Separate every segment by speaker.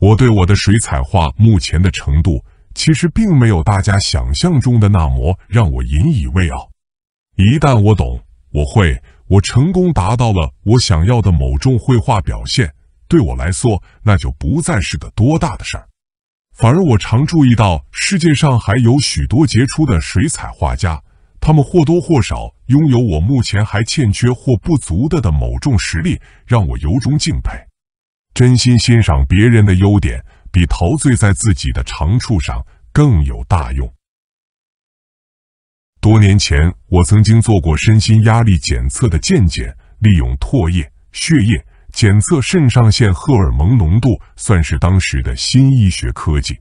Speaker 1: 我对我的水彩画目前的程度，其实并没有大家想象中的那么让我引以为傲。一旦我懂，我会，我成功达到了我想要的某种绘画表现，对我来说那就不再是个多大的事儿。反而我常注意到世界上还有许多杰出的水彩画家，他们或多或少拥有我目前还欠缺或不足的的某种实力，让我由衷敬佩。真心欣赏别人的优点，比陶醉在自己的长处上更有大用。多年前，我曾经做过身心压力检测的见检，利用唾液、血液检测肾上腺荷尔蒙浓度，算是当时的新医学科技。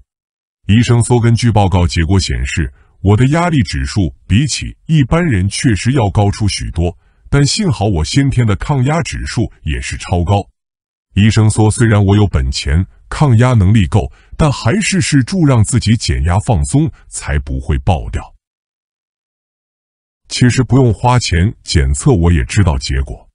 Speaker 1: 医生说，根据报告结果显示，我的压力指数比起一般人确实要高出许多，但幸好我先天的抗压指数也是超高。医生说：“虽然我有本钱，抗压能力够，但还是试住让自己减压放松，才不会爆掉。其实不用花钱检测，我也知道结果。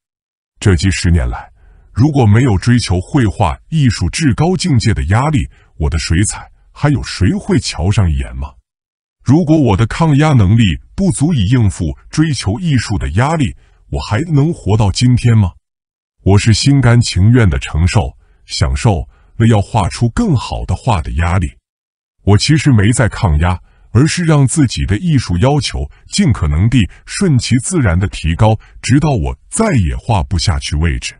Speaker 1: 这几十年来，如果没有追求绘画艺术至高境界的压力，我的水彩还有谁会瞧上一眼吗？如果我的抗压能力不足以应付追求艺术的压力，我还能活到今天吗？”我是心甘情愿的承受、享受那要画出更好的画的压力。我其实没在抗压，而是让自己的艺术要求尽可能地顺其自然的提高，直到我再也画不下去为止。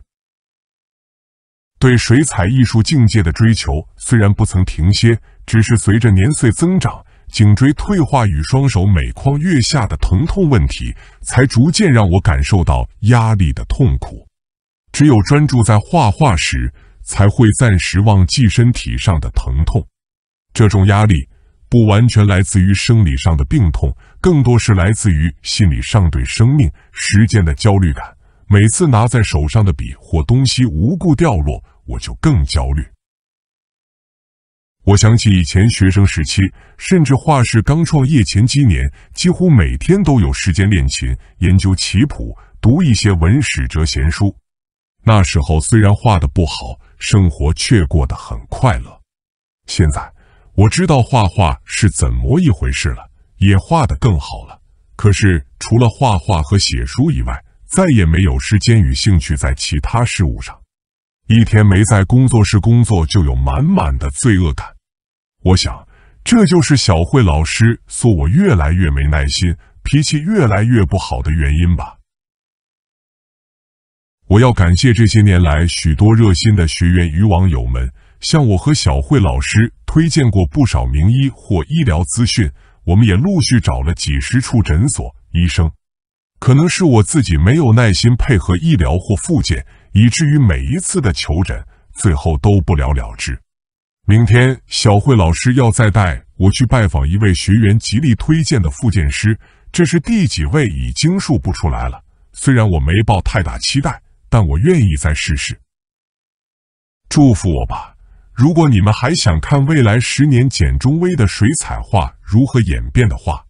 Speaker 1: 对水彩艺术境界的追求虽然不曾停歇，只是随着年岁增长、颈椎退化与双手每况越下的疼痛问题，才逐渐让我感受到压力的痛苦。只有专注在画画时，才会暂时忘记身体上的疼痛。这种压力不完全来自于生理上的病痛，更多是来自于心理上对生命时间的焦虑感。每次拿在手上的笔或东西无故掉落，我就更焦虑。我想起以前学生时期，甚至画室刚创业前几年，几乎每天都有时间练琴、研究棋谱、读一些文史哲闲书。那时候虽然画的不好，生活却过得很快乐。现在我知道画画是怎么一回事了，也画得更好了。可是除了画画和写书以外，再也没有时间与兴趣在其他事物上。一天没在工作室工作，就有满满的罪恶感。我想，这就是小慧老师说我越来越没耐心、脾气越来越不好的原因吧。我要感谢这些年来许多热心的学员与网友们，向我和小慧老师推荐过不少名医或医疗资讯。我们也陆续找了几十处诊所、医生。可能是我自己没有耐心配合医疗或复健，以至于每一次的求诊最后都不了了之。明天小慧老师要再带我去拜访一位学员极力推荐的复健师，这是第几位已经数不出来了。虽然我没抱太大期待。但我愿意再试试。祝福我吧！如果你们还想看未来十年简中威的水彩画如何演变的话。